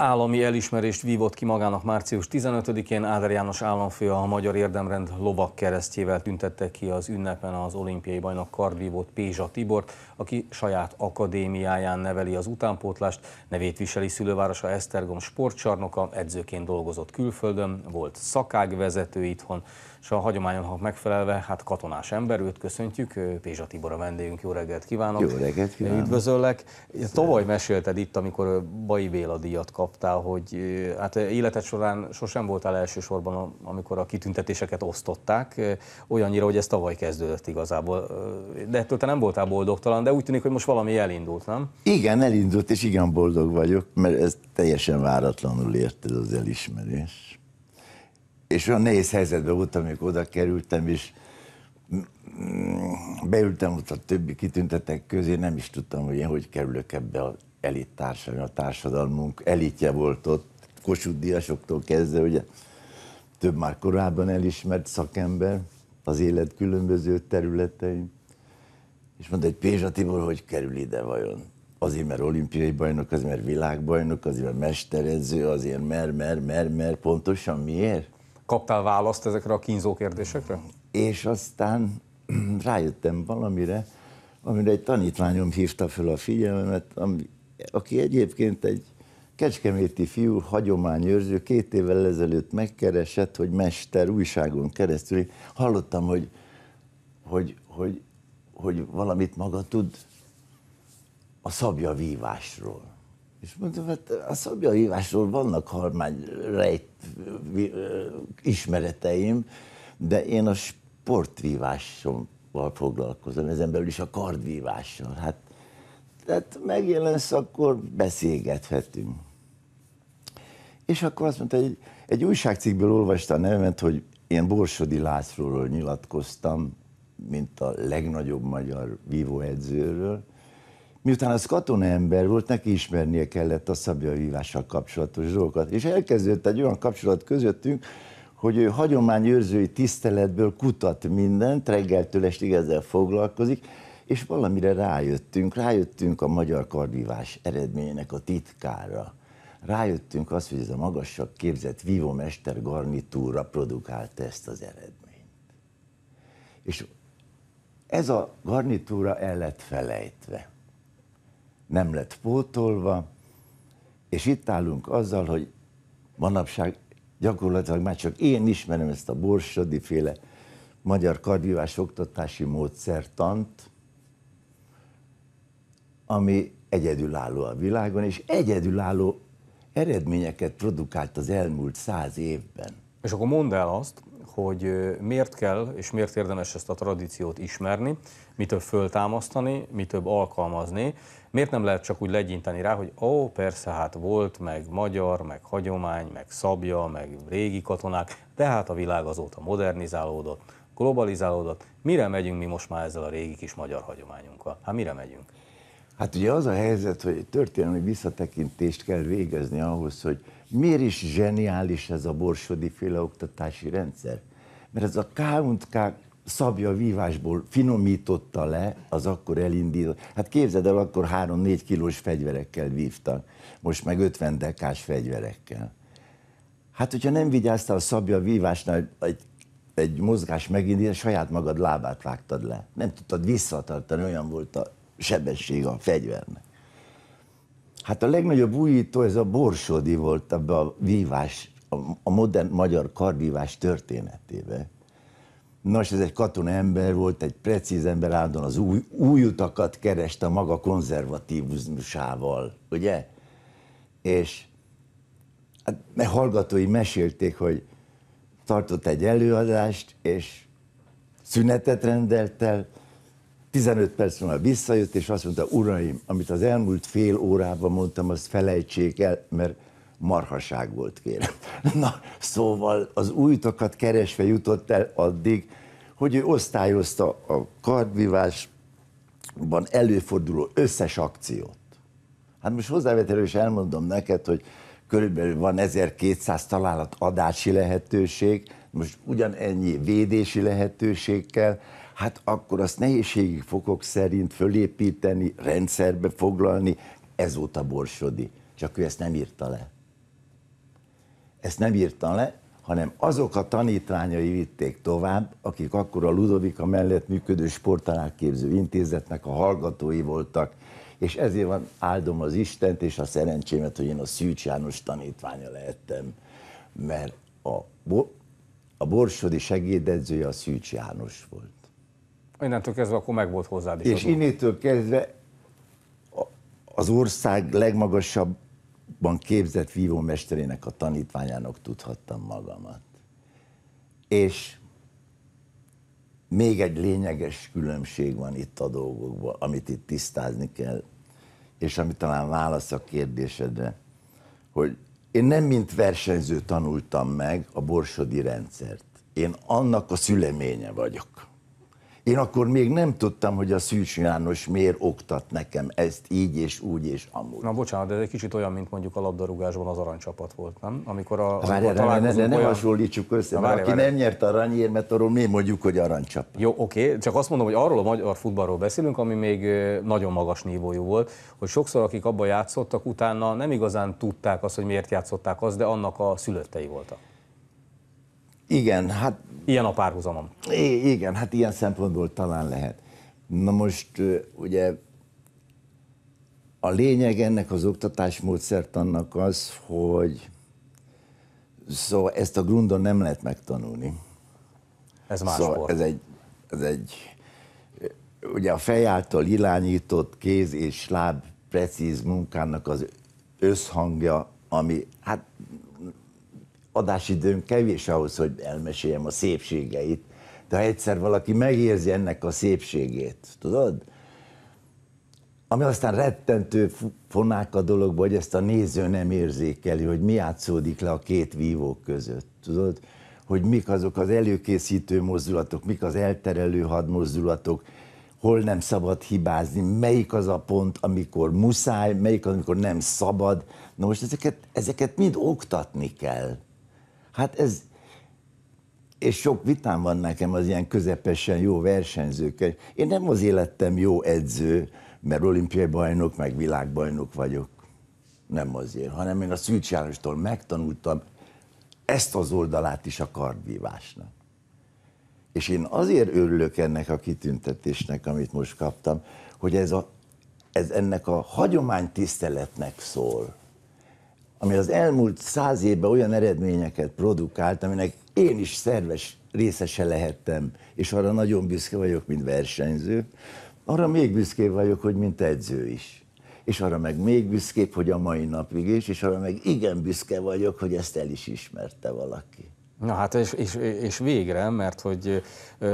Állami elismerést vívott ki magának március 15-én Áder János államfő a Magyar Érdemrend lovak keresztjével tüntette ki az ünnepen az olimpiai bajnok kardvívót Pézsa Tibort, aki saját akadémiáján neveli az utánpótlást, nevét viseli szülővárosa Esztergom sportcsarnoka, edzőként dolgozott külföldön, volt szakágvezető itthon, és a hagyományoknak megfelelve, hát katonás ember, őt köszöntjük, Pézsa Tibor a vendégünk, jó reggelt kívánok! Jó reggelt kívánok! Üdvözöllek! Szépen. Tavaly mesélted itt, amikor Bai Béla díjat kaptál, hogy hát életed során sosem voltál elsősorban, amikor a kitüntetéseket osztották, olyannyira, hogy ez tavaly kezdődött igazából. De ettől te nem voltál boldogtalan, de úgy tűnik, hogy most valami elindult, nem? Igen, elindult, és igen boldog vagyok, mert ez teljesen váratlanul érted az elismerés és olyan nehéz helyzetben voltam, amikor oda kerültem, és beültem ott a többi kitüntetek közé, nem is tudtam, hogy én hogy kerülök ebbe az elit társadalmi, a társadalmunk elitje volt ott, Kossuth Díjasoktól kezdve, ugye több már korábban elismert szakember az élet különböző területein, és mondta, egy Pézsa Tibor, hogy kerül ide vajon? Azért, mert olimpiai bajnok, azért, mert világbajnok, azért, mert mesterező, azért, mert, mert, mert, mert, pontosan miért? Kaptál választ ezekre a kínzó kérdésekre? És aztán rájöttem valamire, amire egy tanítványom hívta fel a figyelmemet, ami, aki egyébként egy kecskeméti fiú, hagyományőrző, két évvel ezelőtt megkeresett, hogy mester újságon keresztül. Hallottam, hogy, hogy, hogy, hogy valamit maga tud a szabja vívásról. És mondtam, hát a szabjahívásról vannak harmány rejt ismereteim, de én a sportvívással foglalkozom, ezen belül is a kardvívással. Hát, tehát megjelensz, akkor beszélgethetünk. És akkor azt mondta, egy, egy újságcikkből olvasta a nevemet, hogy én Borsodi Lászlóról nyilatkoztam, mint a legnagyobb magyar vívóedzőről, miután az ember volt, neki ismernie kellett a szabjavívással kapcsolatos dolgokat. És elkezdődött egy olyan kapcsolat közöttünk, hogy ő hagyományőrzői tiszteletből kutat mindent, reggeltől estig ezzel foglalkozik, és valamire rájöttünk, rájöttünk a magyar kardvívás eredményének a titkára. Rájöttünk azt, hogy ez a magasabb képzett vívomester garnitúra produkálta ezt az eredményt. És ez a garnitúra el lett felejtve nem lett pótolva, és itt állunk azzal, hogy manapság gyakorlatilag már csak én ismerem ezt a borsodi féle magyar kardiovás oktatási módszertant, ami egyedülálló a világon, és egyedülálló eredményeket produkált az elmúlt száz évben. És akkor mondd el azt, hogy miért kell és miért érdemes ezt a tradíciót ismerni, mitől föltámasztani, mitől alkalmazni, miért nem lehet csak úgy legyinteni rá, hogy ó, persze, hát volt, meg magyar, meg hagyomány, meg szabja, meg régi katonák, de hát a világ azóta modernizálódott, globalizálódott, mire megyünk mi most már ezzel a régi kis magyar hagyományunkkal? Hát mire megyünk? Hát ugye az a helyzet, hogy történelmi visszatekintést kell végezni ahhoz, hogy miért is zseniális ez a borsodi féle oktatási rendszer. Mert ez a K&K szabja vívásból finomította le az akkor elindított. Hát képzeld el, akkor 3-4 kilós fegyverekkel vívtak, most meg 50 dekás fegyverekkel. Hát, hogyha nem vigyáztál szabja a vívásnál egy, egy mozgás megindít, saját magad lábát vágtad le. Nem tudtad visszatartani, olyan volt a sebesség a fegyvernek. Hát a legnagyobb újító ez a Borsodi volt abban a vívás, a modern magyar kardívás történetébe. Nos, ez egy katona ember volt, egy precíz ember áldon az új, új utakat kereste a maga konzervatívusával, ugye? És hát, mert hallgatói mesélték, hogy tartott egy előadást, és szünetet rendelt el, 15 perc múlva visszajött, és azt mondta, uraim, amit az elmúlt fél órában mondtam, azt felejtsék el, mert marhaság volt, kérem. Na, szóval az újtokat keresve jutott el addig, hogy ő osztályozta a kardvívásban előforduló összes akciót. Hát most hozzávetelő elmondom neked, hogy körülbelül van 1200 találat adási lehetőség, most ugyanennyi védési lehetőségkel, hát akkor azt nehézségi fokok szerint fölépíteni, rendszerbe foglalni, ez volt a borsodi. Csak ő ezt nem írta le. Ezt nem írta le, hanem azok a tanítványai vitték tovább, akik akkor a Ludovika mellett működő sportaláképző intézetnek a hallgatói voltak, és ezért van áldom az Istent és a szerencsémet, hogy én a Szűcs János tanítványa lehettem, mert a, bo- a borsodi segédedzője a Szűcs János volt. Innentől kezdve akkor meg volt hozzád És innentől innétől kezdve az ország legmagasabban képzett vívómesterének a tanítványának tudhattam magamat. És még egy lényeges különbség van itt a dolgokban, amit itt tisztázni kell, és ami talán válasz a kérdésedre, hogy én nem mint versenyző tanultam meg a borsodi rendszert. Én annak a szüleménye vagyok. Én akkor még nem tudtam, hogy a Szűcs János miért oktat nekem ezt így és úgy és amúgy. Na bocsánat, de ez egy kicsit olyan, mint mondjuk a labdarúgásban az aranycsapat volt, nem? Amikor a Várj, amikor ne, ne, ne, olyan... ne hasonlítsuk össze, Na, mert várj, aki várj. nem nyert aranyérmet, arról mi mondjuk, hogy aranycsapat. Jó, oké, okay. csak azt mondom, hogy arról a magyar futballról beszélünk, ami még nagyon magas nívójú volt, hogy sokszor akik abban játszottak, utána nem igazán tudták azt, hogy miért játszották azt, de annak a szülöttei voltak. Igen, hát... Ilyen a párhuzamom. Igen, hát ilyen szempontból talán lehet. Na most ugye a lényeg ennek az annak az, hogy szóval ezt a grundon nem lehet megtanulni. Ez más szóval ez egy, ez egy, ugye a fej által irányított kéz és láb precíz munkának az összhangja, ami hát adásidőm kevés ahhoz, hogy elmeséljem a szépségeit, de ha egyszer valaki megérzi ennek a szépségét, tudod? Ami aztán rettentő fonák a dologba, hogy ezt a néző nem érzékeli, hogy mi átszódik le a két vívó között, tudod? Hogy mik azok az előkészítő mozdulatok, mik az elterelő hadmozdulatok, hol nem szabad hibázni, melyik az a pont, amikor muszáj, melyik az, amikor nem szabad. Na most ezeket, ezeket mind oktatni kell. Hát ez, és sok vitám van nekem az ilyen közepesen jó versenyzőkkel. Én nem az életem jó edző, mert olimpiai bajnok, meg világbajnok vagyok. Nem azért, hanem én a Szűcs Jánostól megtanultam ezt az oldalát is a kardvívásnak. És én azért örülök ennek a kitüntetésnek, amit most kaptam, hogy ez, a, ez ennek a hagyománytiszteletnek szól ami az elmúlt száz évben olyan eredményeket produkált, aminek én is szerves részese lehettem, és arra nagyon büszke vagyok, mint versenyző, arra még büszkébb vagyok, hogy mint edző is. És arra meg még büszkébb, hogy a mai napig is, és arra meg igen büszke vagyok, hogy ezt el is ismerte valaki. Na hát és, és, és végre, mert hogy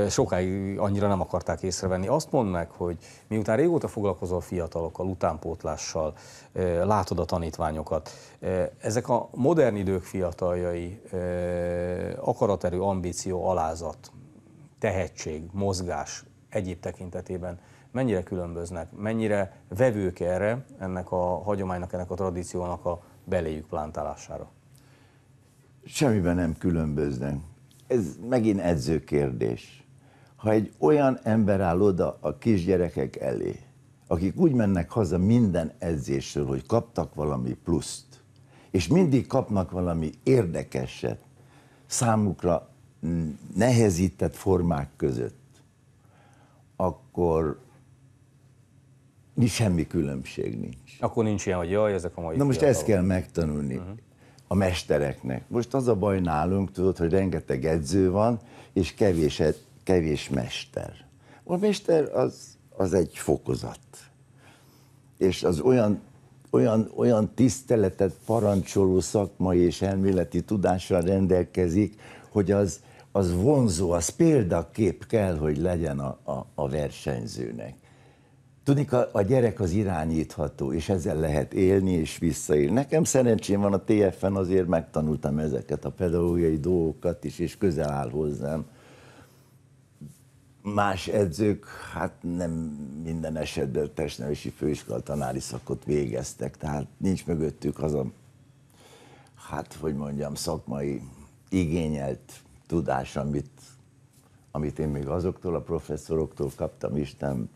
sokáig annyira nem akarták észrevenni. Azt mondd meg, hogy miután régóta foglalkozol fiatalokkal, utánpótlással, látod a tanítványokat, ezek a modern idők fiataljai akaraterő, ambíció, alázat, tehetség, mozgás egyéb tekintetében mennyire különböznek, mennyire vevők erre ennek a hagyománynak, ennek a tradíciónak a beléjük plántálására? Semmiben nem különböznek. Ez megint edző kérdés. Ha egy olyan ember áll oda a kisgyerekek elé, akik úgy mennek haza minden edzésről, hogy kaptak valami pluszt, és mindig kapnak valami érdekeset számukra nehezített formák között, akkor mi semmi különbség nincs. Akkor nincs ilyen, hogy jaj, ezek a mai Na most fiatalok. ezt kell megtanulni. Uh-huh a mestereknek. Most az a baj nálunk, tudod, hogy rengeteg edző van, és kevés, kevés mester. A mester az, az egy fokozat. És az olyan, olyan, olyan tiszteletet parancsoló szakmai és elméleti tudással rendelkezik, hogy az, az vonzó, az példakép kell, hogy legyen a, a, a versenyzőnek. Tudni, a, a gyerek az irányítható, és ezzel lehet élni és visszaélni. Nekem szerencsém van a TFN, azért megtanultam ezeket a pedagógiai dolgokat is, és közel áll hozzám. Más edzők, hát nem minden esetben testnevelési főiskola tanári szakot végeztek, tehát nincs mögöttük az a, hát hogy mondjam, szakmai igényelt tudás, amit, amit én még azoktól a professzoroktól kaptam, Isten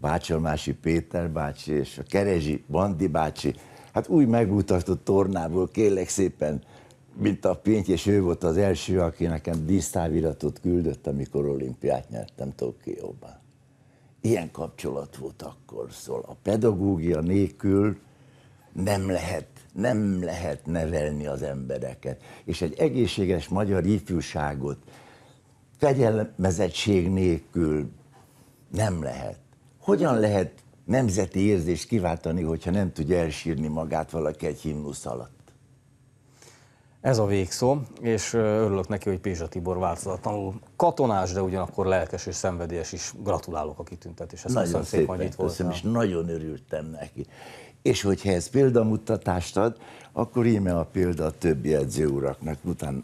Bácsolmási Péter bácsi és a Kerezsi Bandi bácsi, hát új megmutatott tornából, kérlek szépen, mint a pinty, és ő volt az első, aki nekem dísztáviratot küldött, amikor olimpiát nyertem Tokióban. Ilyen kapcsolat volt akkor, szól. A pedagógia nélkül nem lehet, nem lehet nevelni az embereket. És egy egészséges magyar ifjúságot fegyelmezettség nélkül nem lehet hogyan lehet nemzeti érzést kiváltani, hogyha nem tudja elsírni magát valaki egy himnusz alatt? Ez a végszó, és örülök neki, hogy Pézsa Tibor változatlanul katonás, de ugyanakkor lelkes és szenvedélyes is. Gratulálok a kitüntetéshez. Nagyon szép, szépen, szépen itt köszönöm, és nagyon örültem neki. És hogyha ez példamutatást ad, akkor íme a példa a többi edző uraknak, utána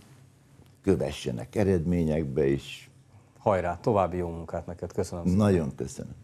kövessenek eredményekbe is. Hajrá, további jó munkát neked, köszönöm szépen. Nagyon köszönöm.